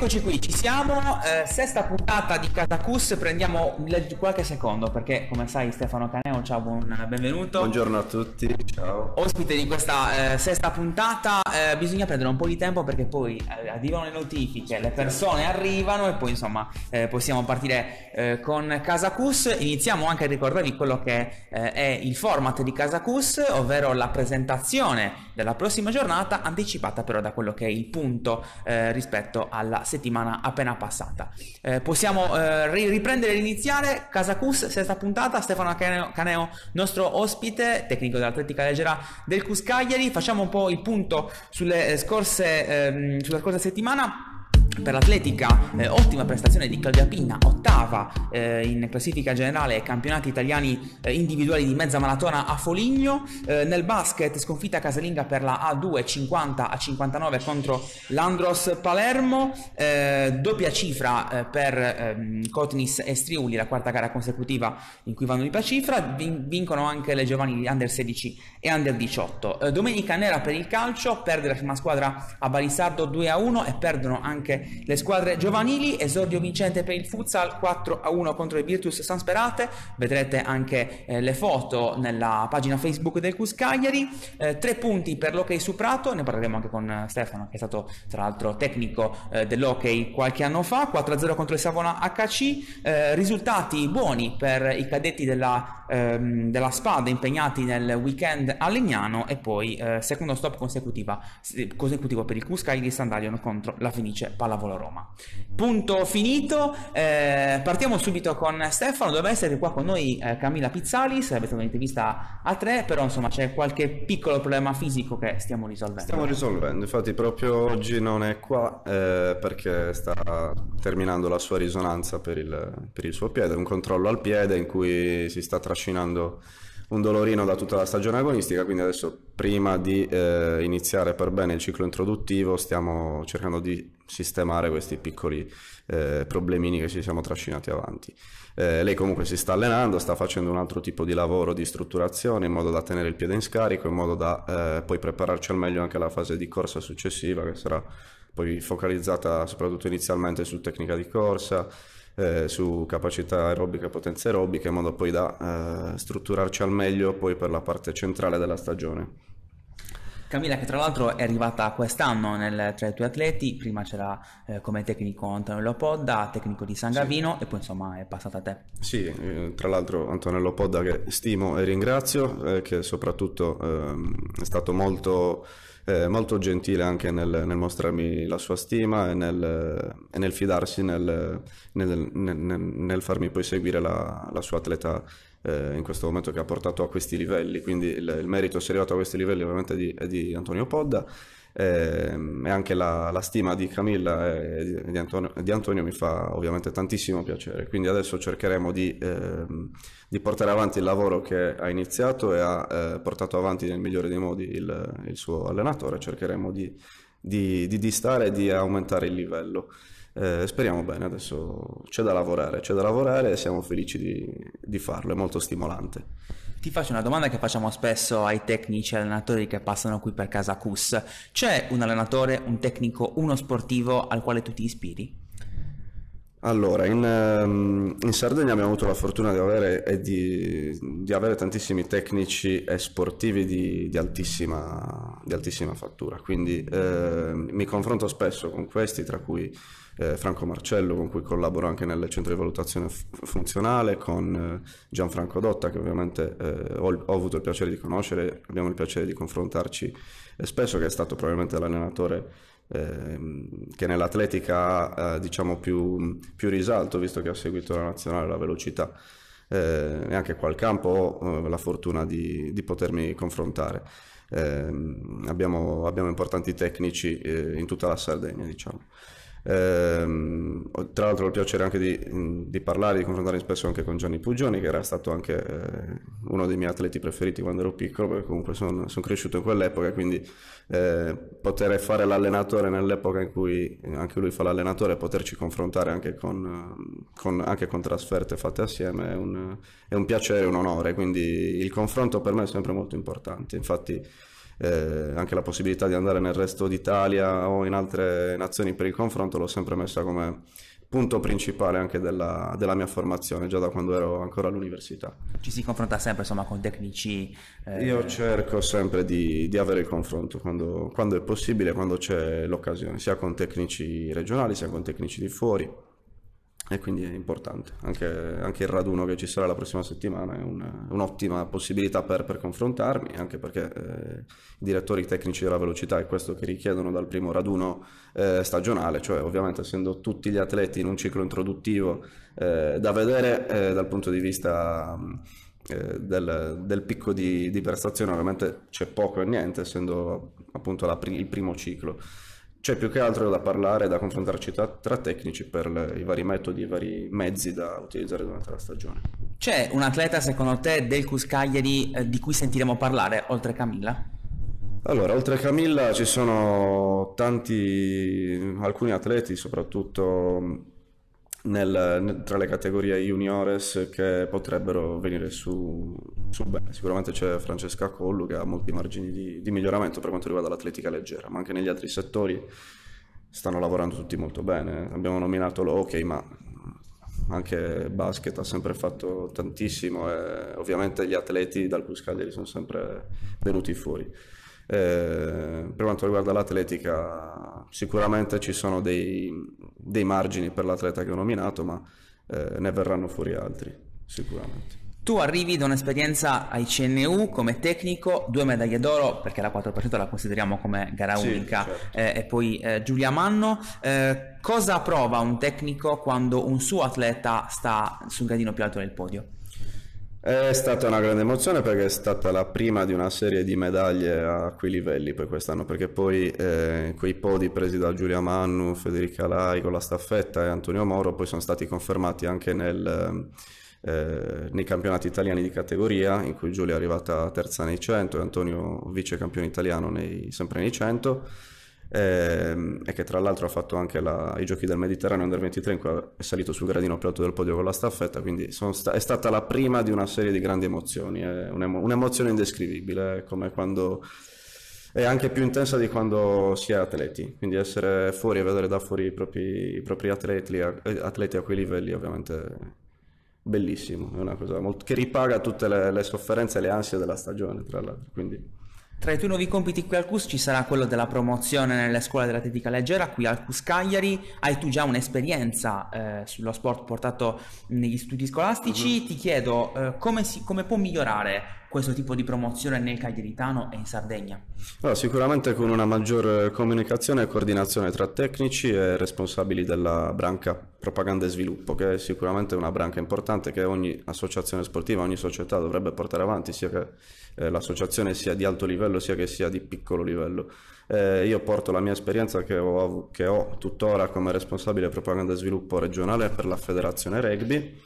Eccoci qui, ci siamo, eh, sesta puntata di Catacus, prendiamo qualche secondo perché come sai Stefano Caneo, ciao, buon benvenuto. Buongiorno a tutti, ciao. Ospite di questa eh, sesta puntata, eh, bisogna prendere un po' di tempo perché poi eh, arrivano le notifiche, le persone arrivano e poi insomma eh, possiamo partire eh, con Casacus. Iniziamo anche a ricordarvi quello che è il format di Casacus, ovvero la presentazione della prossima giornata anticipata però da quello che è il punto rispetto alla settimana appena passata. Eh, possiamo eh, riprendere l'iniziale, Casa Cus, sesta puntata, Stefano Caneo, Caneo, nostro ospite, tecnico dell'atletica leggera del Cus Cagliari, facciamo un po' il punto sulle eh, scorse, ehm, sulla scorsa settimana per l'atletica, eh, ottima prestazione di Claudia Pina, ottava eh, in classifica generale ai campionati italiani eh, individuali di mezza maratona a Foligno. Eh, nel basket, sconfitta casalinga per la A2 50 a 59 contro l'Andros Palermo, eh, doppia cifra eh, per ehm, Cotnis e Striuli, la quarta gara consecutiva in cui vanno di cifra. Vin- vincono anche le giovanili under 16 e under 18. domenica nera per il calcio, perde la prima squadra a Balisardo 2 a 1 e perdono anche le squadre giovanili esordio vincente per il futsal 4 a 1 contro il Virtus San Sperate vedrete anche eh, le foto nella pagina Facebook del Cus Cagliari eh, tre punti per l'Hockey su Prato ne parleremo anche con eh, Stefano che è stato tra l'altro tecnico eh, dell'Hockey qualche anno fa 4 a 0 contro il Savona HC eh, risultati buoni per i cadetti della ehm, della spada impegnati nel weekend a Legnano e poi eh, secondo stop consecutivo per il Cuscai di Sandalion contro la Fenice Pallavolo Roma. Punto finito, eh, partiamo subito con Stefano, doveva essere qua con noi eh, Camilla Pizzali, sarebbe stata un'intervista a tre, però insomma c'è qualche piccolo problema fisico che stiamo risolvendo. Stiamo risolvendo, infatti proprio oggi non è qua eh, perché sta terminando la sua risonanza per il, per il suo piede, un controllo al piede in cui si sta trascinando trascinando un dolorino da tutta la stagione agonistica, quindi adesso prima di eh, iniziare per bene il ciclo introduttivo stiamo cercando di sistemare questi piccoli eh, problemini che ci siamo trascinati avanti. Eh, lei comunque si sta allenando, sta facendo un altro tipo di lavoro di strutturazione in modo da tenere il piede in scarico, in modo da eh, poi prepararci al meglio anche alla fase di corsa successiva che sarà poi focalizzata soprattutto inizialmente su tecnica di corsa, eh, su capacità aerobica, potenza aerobica, in modo poi da eh, strutturarci al meglio poi per la parte centrale della stagione. Camilla, che tra l'altro è arrivata quest'anno nel, tra i tuoi atleti, prima c'era eh, come tecnico Antonello Podda, tecnico di San Gavino sì. e poi insomma è passata a te. Sì, eh, tra l'altro Antonello Podda che stimo e ringrazio, eh, che soprattutto ehm, è stato molto, eh, molto gentile anche nel, nel, mostrarmi la sua stima e nel, e nel fidarsi, nel, farmi poi seguire la, la sua atleta eh, in questo momento che ha portato a questi livelli, quindi il, il merito si è arrivato a questi livelli ovviamente di, è di Antonio Podda eh, e anche la, la, stima di Camilla e eh, di, Antonio, di Antonio, mi fa ovviamente tantissimo piacere, quindi adesso cercheremo di, eh, di portare avanti il lavoro che ha iniziato e ha eh, portato avanti nel migliore dei modi il, il suo allenatore, cercheremo di, di distare e di aumentare il livello. Eh, speriamo bene, adesso c'è da lavorare, c'è da lavorare e siamo felici di, di farlo, è molto stimolante. Ti faccio una domanda che facciamo spesso ai tecnici allenatori che passano qui per casa CUS. C'è un allenatore, un tecnico, uno sportivo al quale tu ti ispiri? Allora, in, ehm, in, Sardegna abbiamo avuto la fortuna di avere, di, di avere tantissimi tecnici e sportivi di, di, altissima, di altissima, fattura, quindi eh, mi confronto spesso con questi, tra cui eh, Franco Marcello, con cui collaboro anche nel centro di valutazione funzionale, con eh, Gianfranco Dotta, che ovviamente eh, ho, ho, avuto il piacere di conoscere, abbiamo il piacere di confrontarci eh, spesso, che è stato probabilmente l'allenatore Ehm, che nell'atletica ha eh, diciamo più, più, risalto visto che ha seguito la nazionale la velocità eh, e anche qua al campo ho eh, la fortuna di, di potermi confrontare eh, abbiamo, abbiamo, importanti tecnici eh, in tutta la Sardegna diciamo eh, tra l'altro ho il piacere anche di, di, parlare, di confrontarmi spesso anche con Gianni Pugioni, che era stato anche eh, uno dei miei atleti preferiti quando ero piccolo, perché comunque sono son cresciuto in quell'epoca, quindi eh, poter fare l'allenatore nell'epoca in cui eh, anche lui fa l'allenatore, e poterci confrontare anche con, eh, con, anche con trasferte fatte assieme è un, è un piacere, un onore, quindi il confronto per me è sempre molto importante. Infatti eh, anche la possibilità di andare nel resto d'Italia o in altre nazioni per il confronto l'ho sempre messa come punto principale anche della, della, mia formazione, già da quando ero ancora all'università. Ci si confronta sempre insomma con tecnici? Eh... Io cerco sempre di, di avere il confronto quando, quando è possibile, quando c'è l'occasione, sia con tecnici regionali sia con tecnici di fuori e quindi è importante. Anche, anche, il raduno che ci sarà la prossima settimana è una, un'ottima possibilità per, per, confrontarmi, anche perché eh, i direttori tecnici della velocità è questo che richiedono dal primo raduno eh, stagionale, cioè ovviamente essendo tutti gli atleti in un ciclo introduttivo eh, da vedere eh, dal punto di vista... Mh, eh, del, del, picco di, di, prestazione ovviamente c'è poco e niente essendo appunto la, il primo ciclo c'è cioè, più che altro da parlare, da confrontarci tra, tra tecnici per le, i vari metodi, i vari mezzi da utilizzare durante la stagione. C'è un atleta secondo te del Cuscagliari eh, di cui sentiremo parlare oltre Camilla? Allora, oltre a Camilla ci sono tanti, alcuni atleti soprattutto nel, tra le categorie juniores che potrebbero venire su, su bene. Sicuramente c'è Francesca Collu che ha molti margini di, di miglioramento per quanto riguarda l'atletica leggera, ma anche negli altri settori stanno lavorando tutti molto bene. Abbiamo nominato l'hockey, ma anche basket ha sempre fatto tantissimo e ovviamente gli atleti dal Plus Cagliari sono sempre venuti fuori. Eh, per quanto riguarda l'atletica, sicuramente ci sono dei, dei margini per l'atleta che ho nominato, ma eh, ne verranno fuori altri, sicuramente. Tu arrivi da un'esperienza ai CNU come tecnico, due medaglie d'oro, perché la 4% la consideriamo come gara sì, unica, certo. eh, e poi eh, Giulia Manno. Eh, cosa prova un tecnico quando un suo atleta sta sul gradino più alto del podio? È stata una grande emozione perché è stata la prima di una serie di medaglie a quei livelli per quest'anno, perché poi eh, quei podi presi da Giulia Mannu, Federica Lai con la staffetta e Antonio Moro poi sono stati confermati anche nel eh, nei campionati italiani di categoria, in cui Giulia è arrivata terza nei 100 e Antonio vice campione italiano nei, sempre nei 100, ehm, e che tra l'altro ha fatto anche la, i giochi del Mediterraneo Under 23, in cui è salito sul gradino più alto del podio con la staffetta, quindi sta- è stata la prima di una serie di grandi emozioni, è un'emo- un'emozione indescrivibile, come quando è anche più intensa di quando si è atleti, quindi essere fuori e vedere da fuori i propri, i propri atleti, eh, atleti, a quei livelli ovviamente bellissimo, è una cosa molto, che ripaga tutte le, le sofferenze e le ansie della stagione, tra l'altro. Quindi... Tra i tuoi nuovi compiti qui al CUS ci sarà quello della promozione nelle scuole dell'atletica leggera qui al CUS Cagliari. Hai tu già un'esperienza eh, sullo sport portato negli studi scolastici. Uh-huh. Ti chiedo eh, come, si, come, può migliorare questo tipo di promozione nel Cagliaritano e in Sardegna? Allora, sicuramente con una maggior eh, comunicazione e coordinazione tra tecnici e responsabili della branca propaganda e sviluppo, che è sicuramente una branca importante che ogni associazione sportiva, ogni società dovrebbe portare avanti, sia che eh, l'associazione sia di alto livello, sia che sia di piccolo livello. Eh, io porto la mia esperienza che ho, che ho tuttora come responsabile propaganda e sviluppo regionale per la Federazione Rugby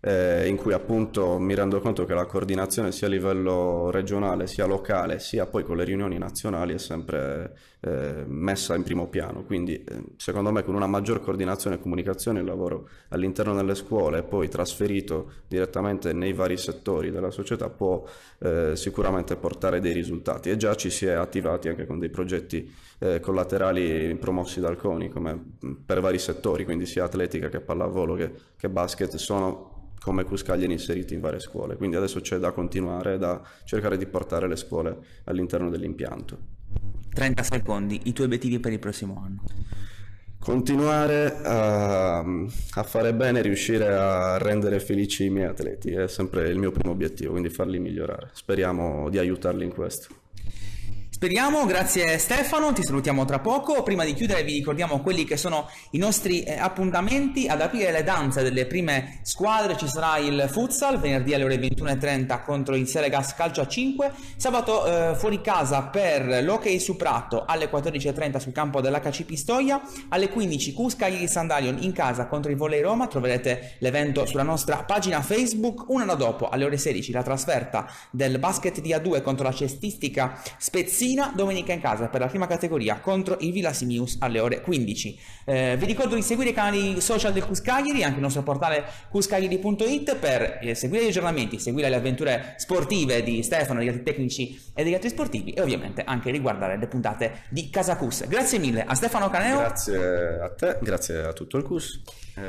eh, in cui appunto mi rendo conto che la coordinazione sia a livello regionale, sia locale, sia poi con le riunioni nazionali è sempre eh, messa in primo piano. Quindi eh, secondo me con una maggior coordinazione e comunicazione il lavoro all'interno delle scuole e poi trasferito direttamente nei vari settori della società può eh, sicuramente portare dei risultati e già ci si è attivati anche con dei progetti eh, collaterali promossi dal CONI come mm, per vari settori, quindi sia atletica che pallavolo che, che basket sono come Cuscagliani inserito in varie scuole, quindi adesso c'è da continuare, da cercare di portare le scuole all'interno dell'impianto. 30 secondi, i tuoi obiettivi per il prossimo anno? Continuare a, ehm, a fare bene, riuscire a rendere felici i miei atleti, è sempre il mio primo obiettivo, quindi farli migliorare. Speriamo di aiutarli in questo. Speriamo, grazie Stefano, ti salutiamo tra poco. Prima di chiudere vi ricordiamo quelli che sono i nostri eh, appuntamenti. Ad aprire le danze delle prime squadre ci sarà il futsal venerdì alle ore 21.30 contro il Selegas Calcio a 5, sabato eh, fuori casa per l'Hockey su Prato alle 14.30 sul campo dell'HC Pistoia, alle 15 Cusca Gli Sandalion in casa contro il Volley Roma, troverete l'evento sulla nostra pagina Facebook. Un anno dopo alle ore 16 la trasferta del basket di A2 contro la cestistica Spezzia Messina, domenica in casa per la prima categoria contro il Villa Simius alle ore 15. Eh, vi ricordo di seguire i canali social del Cuscaglieri, anche il nostro portale cuscaglieri.it per eh, seguire gli aggiornamenti, seguire le avventure sportive di Stefano, degli altri tecnici e degli altri sportivi e ovviamente anche riguardare le puntate di Casa Cus. Grazie mille a Stefano Caneo. Grazie a te, grazie a tutto il Cus. Eh,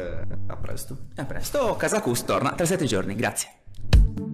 a presto. A presto, Casa Cus torna tra sette giorni. Grazie.